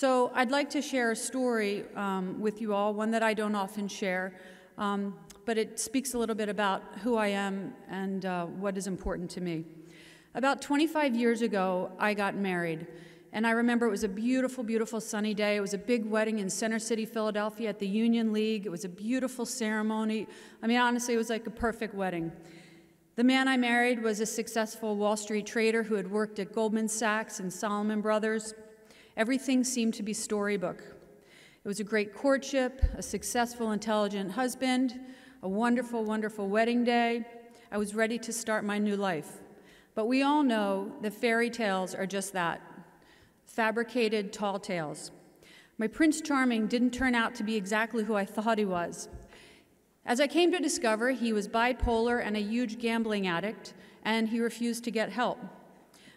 So I'd like to share a story um, with you all, one that I don't often share, um, but it speaks a little bit about who I am and uh, what is important to me. About 25 years ago, I got married. And I remember it was a beautiful, beautiful sunny day. It was a big wedding in Center City, Philadelphia at the Union League. It was a beautiful ceremony. I mean, honestly, it was like a perfect wedding. The man I married was a successful Wall Street trader who had worked at Goldman Sachs and Solomon Brothers. Everything seemed to be storybook. It was a great courtship, a successful, intelligent husband, a wonderful, wonderful wedding day. I was ready to start my new life. But we all know that fairy tales are just that fabricated tall tales. My Prince Charming didn't turn out to be exactly who I thought he was. As I came to discover, he was bipolar and a huge gambling addict, and he refused to get help.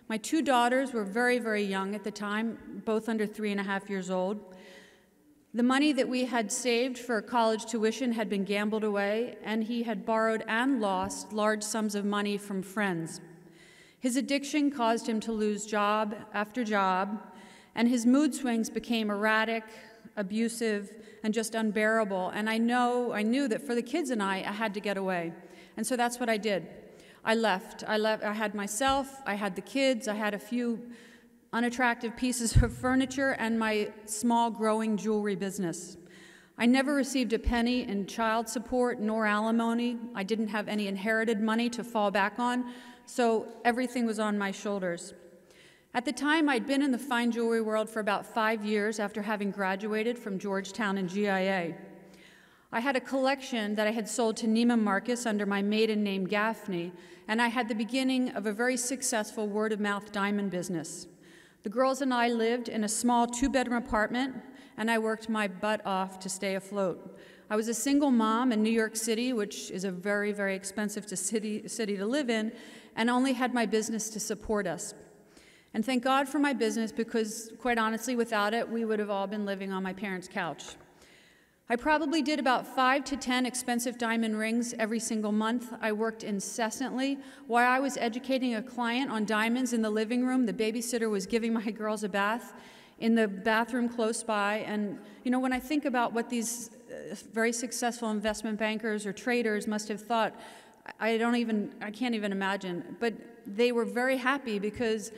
My two daughters were very, very young at the time, both under three and a half years old. The money that we had saved for college tuition had been gambled away, and he had borrowed and lost large sums of money from friends. His addiction caused him to lose job after job, and his mood swings became erratic, abusive, and just unbearable. And I know I knew that for the kids and I, I had to get away. And so that's what I did. I left. I left. I had myself. I had the kids. I had a few unattractive pieces of furniture and my small growing jewelry business. I never received a penny in child support nor alimony. I didn't have any inherited money to fall back on, so everything was on my shoulders. At the time, I'd been in the fine jewelry world for about five years after having graduated from Georgetown and GIA. I had a collection that I had sold to Nima Marcus under my maiden name Gaffney, and I had the beginning of a very successful word of mouth diamond business. The girls and I lived in a small two bedroom apartment, and I worked my butt off to stay afloat. I was a single mom in New York City, which is a very, very expensive to city, city to live in, and only had my business to support us. And thank God for my business because, quite honestly, without it, we would have all been living on my parents' couch. I probably did about five to 10 expensive diamond rings every single month. I worked incessantly. While I was educating a client on diamonds in the living room, the babysitter was giving my girls a bath in the bathroom close by. And, you know, when I think about what these uh, very successful investment bankers or traders must have thought, I don't even, I can't even imagine. But they were very happy because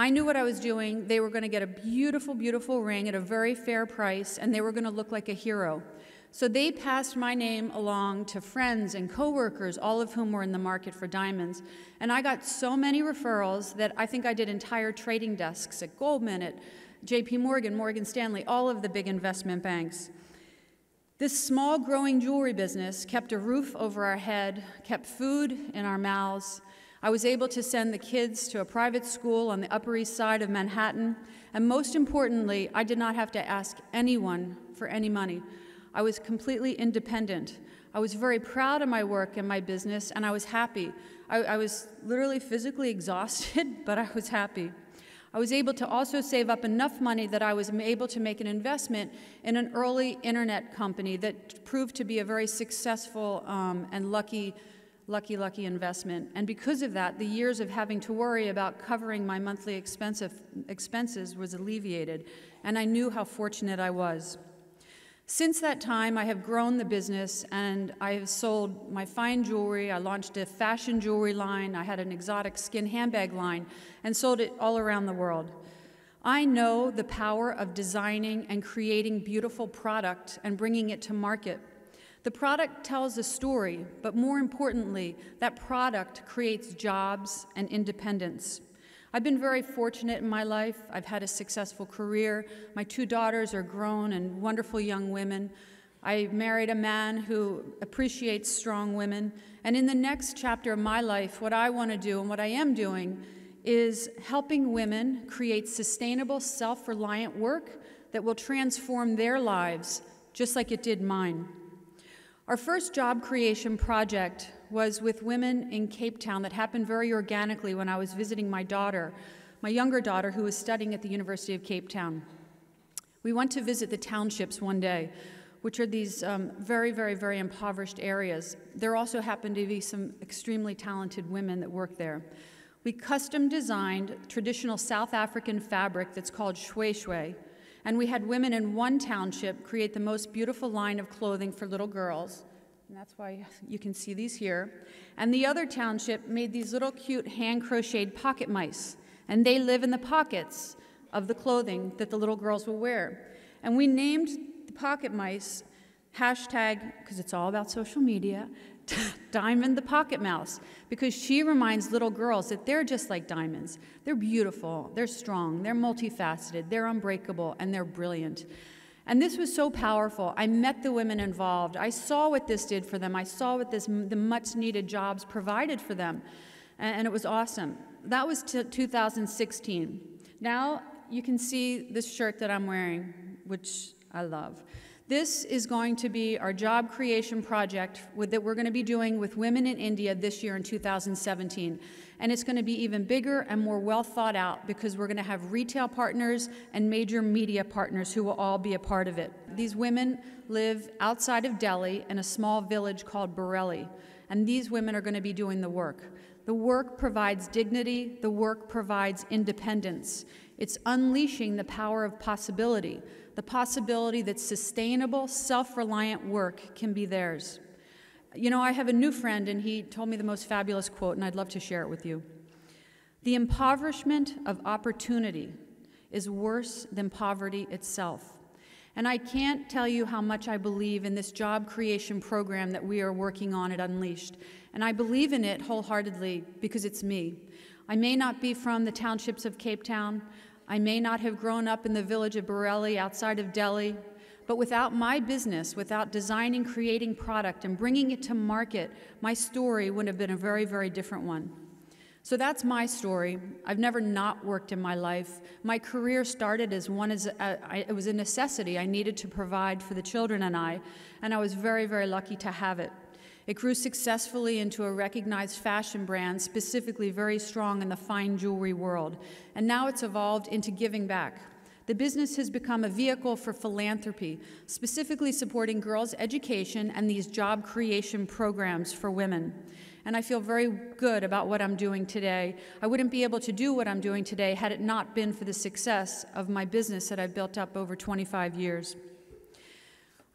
I knew what I was doing. They were going to get a beautiful, beautiful ring at a very fair price, and they were going to look like a hero. So they passed my name along to friends and coworkers, all of whom were in the market for diamonds. And I got so many referrals that I think I did entire trading desks at Goldman, at JP Morgan, Morgan Stanley, all of the big investment banks. This small growing jewelry business kept a roof over our head, kept food in our mouths, I was able to send the kids to a private school on the Upper East Side of Manhattan, and most importantly, I did not have to ask anyone for any money. I was completely independent. I was very proud of my work and my business, and I was happy. I, I was literally physically exhausted, but I was happy. I was able to also save up enough money that I was able to make an investment in an early internet company that proved to be a very successful um, and lucky lucky, lucky investment. And because of that, the years of having to worry about covering my monthly expenses was alleviated, and I knew how fortunate I was. Since that time, I have grown the business and I have sold my fine jewelry. I launched a fashion jewelry line. I had an exotic skin handbag line and sold it all around the world. I know the power of designing and creating beautiful product and bringing it to market. The product tells a story, but more importantly, that product creates jobs and independence. I've been very fortunate in my life. I've had a successful career. My two daughters are grown and wonderful young women. I married a man who appreciates strong women. And in the next chapter of my life, what I want to do and what I am doing is helping women create sustainable, self reliant work that will transform their lives just like it did mine. Our first job creation project was with women in Cape Town that happened very organically when I was visiting my daughter, my younger daughter, who was studying at the University of Cape Town. We went to visit the townships one day, which are these um, very, very, very impoverished areas. There also happened to be some extremely talented women that work there. We custom designed traditional South African fabric that's called shwe shwe, and we had women in one township create the most beautiful line of clothing for little girls. And that's why you can see these here. And the other township made these little cute hand crocheted pocket mice. And they live in the pockets of the clothing that the little girls will wear. And we named the pocket mice hashtag, because it's all about social media, Diamond the pocket mouse, because she reminds little girls that they're just like diamonds. They're beautiful, they're strong, they're multifaceted, they're unbreakable, and they're brilliant. And this was so powerful. I met the women involved. I saw what this did for them. I saw what this, the much needed jobs provided for them. And, and it was awesome. That was 2016. Now you can see this shirt that I'm wearing, which I love. This is going to be our job creation project with, that we're going to be doing with women in India this year in 2017. And it's going to be even bigger and more well thought out because we're going to have retail partners and major media partners who will all be a part of it. These women live outside of Delhi in a small village called Bareli, And these women are going to be doing the work. The work provides dignity, the work provides independence. It's unleashing the power of possibility, the possibility that sustainable, self reliant work can be theirs. You know, I have a new friend, and he told me the most fabulous quote, and I'd love to share it with you. The impoverishment of opportunity is worse than poverty itself. And I can't tell you how much I believe in this job creation program that we are working on at Unleashed. And I believe in it wholeheartedly because it's me. I may not be from the townships of Cape Town. I may not have grown up in the village of Borelli outside of Delhi. But without my business, without designing, creating product, and bringing it to market, my story would have been a very, very different one. So that's my story. I've never not worked in my life. My career started as one as a, uh, I, it was a necessity. I needed to provide for the children and I, and I was very, very lucky to have it. It grew successfully into a recognized fashion brand, specifically very strong in the fine jewelry world. And now it's evolved into giving back. The business has become a vehicle for philanthropy, specifically supporting girls' education and these job creation programs for women and I feel very good about what I'm doing today. I wouldn't be able to do what I'm doing today had it not been for the success of my business that I've built up over 25 years.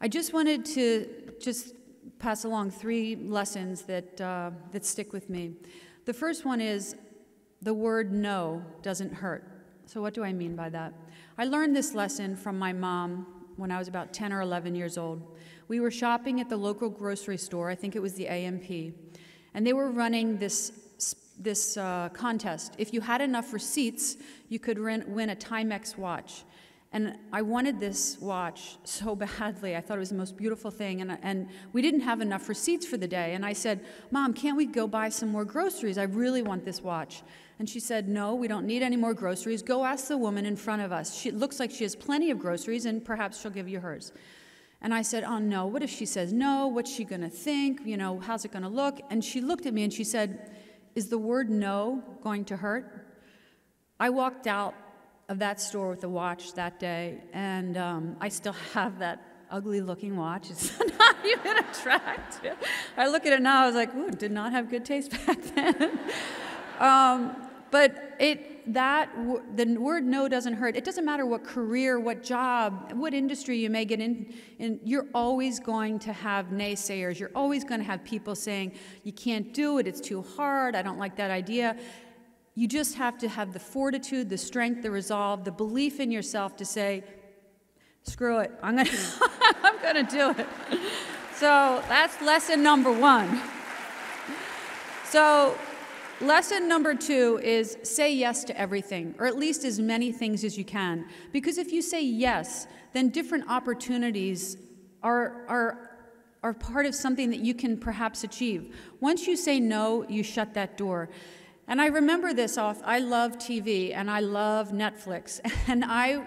I just wanted to just pass along three lessons that, uh, that stick with me. The first one is the word no doesn't hurt. So, what do I mean by that? I learned this lesson from my mom when I was about 10 or 11 years old. We were shopping at the local grocery store, I think it was the AMP. And they were running this, this uh, contest. If you had enough receipts, you could rent, win a Timex watch. And I wanted this watch so badly. I thought it was the most beautiful thing. And, and we didn't have enough receipts for the day. And I said, Mom, can't we go buy some more groceries? I really want this watch. And she said, No, we don't need any more groceries. Go ask the woman in front of us. She, looks like she has plenty of groceries, and perhaps she'll give you hers. And I said, Oh no, what if she says no? What's she gonna think? You know, how's it gonna look? And she looked at me and she said, Is the word no going to hurt? I walked out of that store with a watch that day, and um, I still have that ugly looking watch. It's not even attractive. I look at it now, I was like, Ooh, did not have good taste back then. um, but it, that the word no doesn't hurt. It doesn't matter what career, what job, what industry you may get in, in you're always going to have naysayers. You're always going to have people saying, you can't do it, it's too hard, I don't like that idea. You just have to have the fortitude, the strength, the resolve, the belief in yourself to say, screw it, I'm going I'm going to do it. So that's lesson number one. So Lesson number two is say yes to everything, or at least as many things as you can. Because if you say yes, then different opportunities are, are, are part of something that you can perhaps achieve. Once you say no, you shut that door. And I remember this off. I love TV and I love Netflix. And I,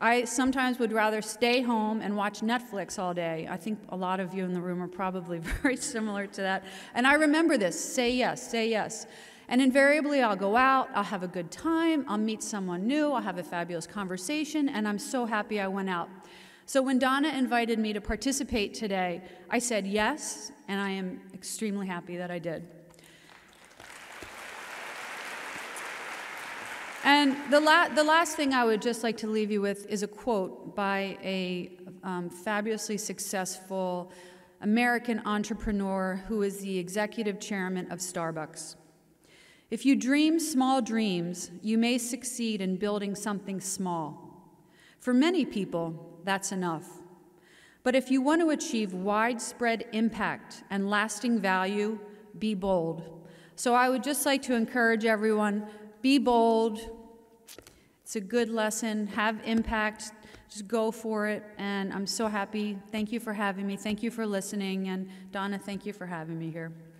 I sometimes would rather stay home and watch Netflix all day. I think a lot of you in the room are probably very similar to that. And I remember this say yes, say yes. And invariably, I'll go out, I'll have a good time, I'll meet someone new, I'll have a fabulous conversation, and I'm so happy I went out. So when Donna invited me to participate today, I said yes, and I am extremely happy that I did. And the, la the last thing I would just like to leave you with is a quote by a um, fabulously successful American entrepreneur who is the executive chairman of Starbucks. If you dream small dreams, you may succeed in building something small. For many people, that's enough. But if you want to achieve widespread impact and lasting value, be bold. So I would just like to encourage everyone be bold. It's a good lesson. Have impact. Just go for it. And I'm so happy. Thank you for having me. Thank you for listening. And Donna, thank you for having me here.